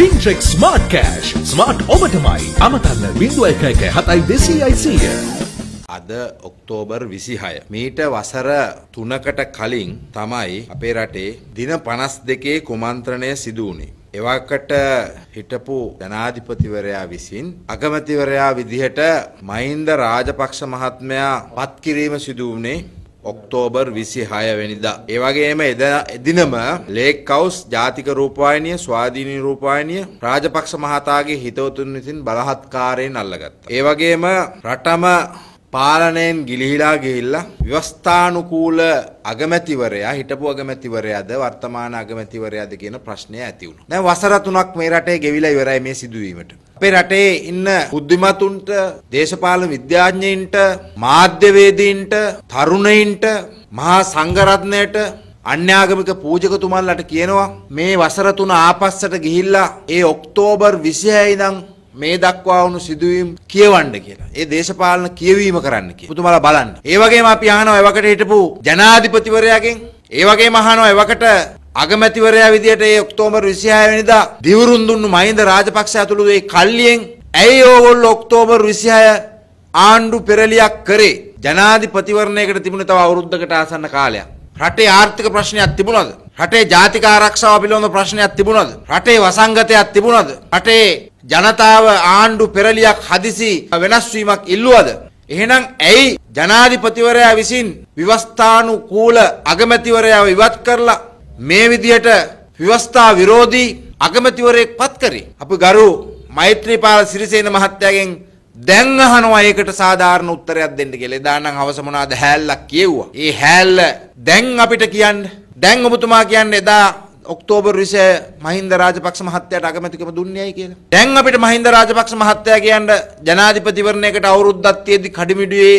පින්ට්‍රෙක් smart cash smart ඔබටමයි අමතන්න බිඳුව එක එක හතයි දෙසීයි සීය. අද ඔක්තෝබර් විසිහය. මීට වසර තුනකට කලින් තමයි අපේ රටේ දින පනස් දෙකේ කුමන්ත්‍රණය සිදුවනේ. එවකට හිටපු ජනාධිපතිවරයා විසින් අගමතිවරයා විදිහට මහින්ද රාජපක්ෂ මහත්මයා පත්කිරීම සිදුවනේ ඔක්තෝබර් විසි හයවැනිදා. ඒවගේම එද එදිනම ලේක් කවස් ජාතික රූපායනය ස්වාධීනී රූපායනය රාජපක්ෂ මහතාගේ හිතවතුන් විසින් බලහත්කාරයෙන් අල්ලගත්ත. ඒවගේම රටම පාලනයෙන් ගිලිහිලා ගිහිල්ල ව්‍යවස්ථානුකූල අගමැතිවරයා හිටපු අගමැතිවරයාද වර්තමාන අගමැතිවරයාද කියන ප්‍රශ්නය ඇතිවුණු. දැන් වසර තුනක් මේ රටේ ගෙවිලා ඉවරයි මේ සිදුවීමට. අපේ රටේ ඉන්න බුද්ධිමතුන්ට දේශපාලන විද්‍යාඥයින්ට මාධ්‍යවේදීන්ට තරුණයින්ට මහා සංඝරත්නයට අන්‍යාගමික පූජකතුමන්ලට කියනවා මේ වසර තුන ආපස්සට ගිහිල්ලා ඒ ඔක්තෝබර් 26 ඉඳන් මේ දක්වා වුණු සිදුවීම් කියවන්න කියලා. ඒ දේශපාලන කියවීම කරන්න කියලා. පුතුමලා බලන්න. ඒ වගේම අපි අහනවා එවකට හිටපු ජනාධිපතිවරයාගෙන්, ඒ වගේම අහනවා එවකට අගමැතිවරයා විදියට ඒ ඔක්තෝබර් 26 වෙනිදා දිවුරුන් දුන්නු මහින්ද රාජපක්ෂ ඇතුළු ඒ කල්ලියෙන් ඇයි ඕගොල්ලෝ ඔක්තෝබර් 26 ආණ්ඩු පෙරලියක් කරේ ජනාධිපතිවරණයකට තිබුණ තව අවුරුද්දකට ආසන්න කාලයක්. රටේ ආර්ථික ප්‍රශ්නයක් තිබුණද? රටේ ජාතික ආරක්ෂාව පිළිබඳ ප්‍රශ්නයක් තිබුණද? රටේ වසංගතයක් තිබුණද? රටේ ජනතාව ආණ්ඩු පෙරලියක් හදිසි වෙනස් වීමක් ඉල්ලුවද? එහෙනම් ඇයි ජනාධිපතිවරයා විසින් විවස්ථානුකූල අගමැතිවරයාව ඉවත් කරලා මේ විදියට ව්‍යවස්ථා විරෝධී අගමැතිවරයෙක් පත් කරේ. අපි ගරු මෛත්‍රීපාල සිරිසේන මහත්තයාගෙන් දැන් අහනවා ඒකට සාධාරණ උත්තරයක් දෙන්න කියලා. එදා නම් හවස මොනවාද හැල්ලක් කියෙව්වා. ඒ හැල්ල දැන් අපිට කියන්න. දැන් ඔබතුමා කියන්නේ එදා ඔක්තෝබර් 20 මහින්ද රාජපක්ෂ මහත්තයාට අගමැතිකම දුන්නේයි කියලා. දැන් අපිට මහින්ද රාජපක්ෂ මහත්තයා කියන්න ජනාධිපතිවරණයකට අවුරුද්දක් තියේදී කඩිමිඩුවේ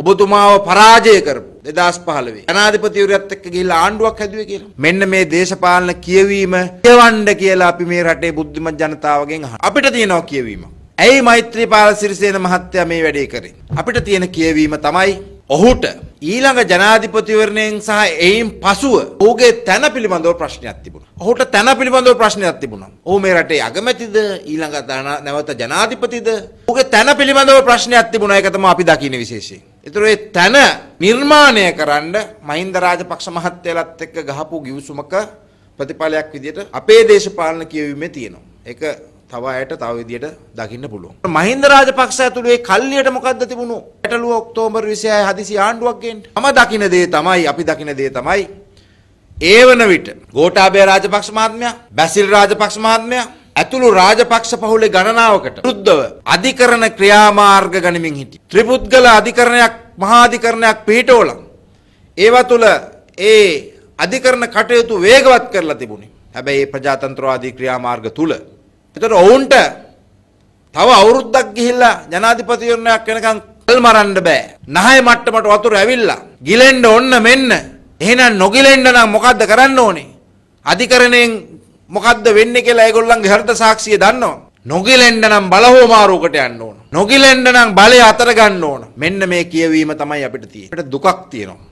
ඔබතුමාව පරාජය කරපු 2015 ජනාධිපතිවරයත් එක්ක ගිහිල්ලා ආණ්ඩුවක් හැදුවේ කියලා. මෙන්න මේ දේශපාලන කියවීම කියවන්න කියලා අපි මේ රටේ බුද්ධිමත් ජනතාවගෙන් අහන. අපිට තියෙනවා කියවීම. ඇයි මෛත්‍රීපාල සිරිසේන මහත්තයා මේ වැඩේ කරේ? අපිට තියෙන කියවීම තමයි ඔහුට ඊළඟ ජනාධිපතිවරණයෙන් සහ එයින් පසුව ඔහුගේ තැන පිළිබඳව ප්‍රශ්නයක් තිබුණා. ඔහුට තැන පිළිබඳව ප්‍රශ්නයක් තිබුණා. ඔහු මේ රටේ අගමැතිද ඊළඟ නැවත ජනාධිපතිද? ඔහුගේ තැන පිළිබඳව ප්‍රශ්නයක් තිබුණා. ඒක තමයි අපි දකින්නේ විශේෂයෙන්. ඒතර ඒ තන නිර්මාණය කරන්න මහින්ද රාජපක්ෂ මහත්තයලත් එක්ක ගහපු ගිවිසුමක ප්‍රතිඵලයක් විදිහට අපේ දේශපාලන කියවීමේ තියෙනවා. ඒක තව අයට තව විදිහට දකින්න පුළුවන්. මහින්ද රාජපක්ෂ ඇතුළු ඒ කල්ලියට මොකද්ද තිබුණේ? ගැටලුව ඔක්තෝබර් 26 හදිසි ආණ්ඩුවක් ගේන්න. මම දකින දේ තමයි අපි දකින දේ තමයි ඒ වන විට ගෝඨාභය රාජපක්ෂ මහත්මයා, බැසිල් රාජපක්ෂ මහත්මයා ඇතුළු රාජපක්ෂ පහුලේ ගණනාවකට විරුද්ධව අධිකරණ ක්‍රියාමාර්ග ගනිමින් හිටියේ. ත්‍රිපුද්ගල අධිකරණයක් මහාධිකරණයක් පිහිටවලම්. ඒවා තුළ ඒ අධිකරණ කටයුතු වේගවත් කරලා තිබුණේ. හැබැයි මේ ප්‍රජාතන්ත්‍රවාදී ක්‍රියාමාර්ග තුළ. ඒතර ඔවුන්ට තව අවුරුද්දක් ගිහිල්ලා ජනාධිපතිවරණයක් වෙනකන් කල් මරන්න බෑ. නහය මට්ටමට වතුර ඇවිල්ලා ගිලෙන්න ඔන්න මෙන්න. එහෙනම් නොගිලෙන්න නම් මොකද්ද කරන්න ඕනේ? අධිකරණයෙන් මොකද්ද වෙන්නේ කියලා ඒගොල්ලන්ගේ හෘද සාක්ෂිය දන්නවා. නොගිලෙන්න නම් බලහෝමාරුවකට යන්න ඕන. නොගිලෙන්න නම් බලය අතර ගන්න ඕන. මෙන්න මේ කියවීම තමයි අපිට තියෙන්නේ. අපිට දුකක් තියෙනවා.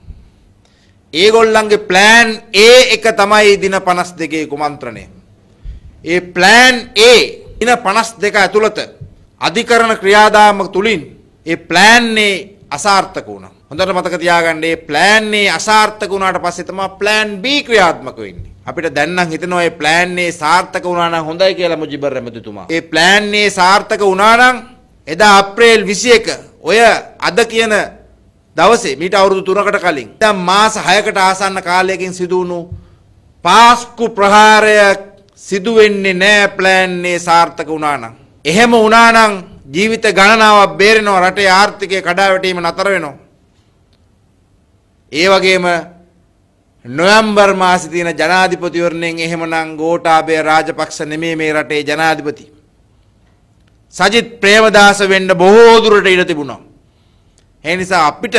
ඒගොල්ලන්ගේ plan A එක තමයි දින 52 කුමන්ත්‍රණය. ඒ plan A දින 52 ඇතුළත අධිකරණ ක්‍රියාදාම තුලින් ඒ plan A අසාර්ථක වුණා. හොඳට මතක තියාගන්න මේ plan A අසාර්ථක වුණාට පස්සේ තමයි plan B ක්‍රියාත්මක වෙන්නේ. අපිට දැන්නම් හිතනවා ඒ ප්ලෑන් එකේ සාර්ථක වුණා නම් හොඳයි කියලා මුජිබර් රැමතිතුමා. ඒ ප්ලෑන් එකේ සාර්ථක වුණා නම් එදා අප්‍රේල් 21 ඔය අද කියන දවසේ මීට අවුරුදු 3කට කලින් දැන් මාස 6කට ආසන්න කාලයකින් සිදු වුණු පාස්කු ප්‍රහාරය සිදු වෙන්නේ නැහැ ප්ලෑන් එකේ සාර්ථක වුණා නම්. එහෙම වුණා නම් ජීවිත ගණනාවක් බේරෙනවා රටේ ආර්ථිකය කඩාවැටීම නතර වෙනවා. ඒ වගේම නොවැම්බර් මාසි තියෙන ජනාධිපතිවරණයෙන් එහෙමනම් ගෝටාබේ රාජපක්ෂ නෙමේ මේ රටේ ජනාධිපති. සජිත් ප්‍රේමදාස වෙන්න බොහෝ දුරට ඉඩ තිබුණා. ඒ නිසා අපිට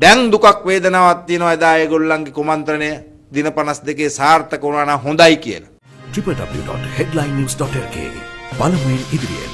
දැන් දුකක් වේදනාවක් තියෙනවා එදා ඒගොල්ලන්ගේ කුමන්ත්‍රණය දින 52 සාර්ථක වුණා නම් හොඳයි කියලා. www.headlinenews.lk බලමු ඉදිරියෙන්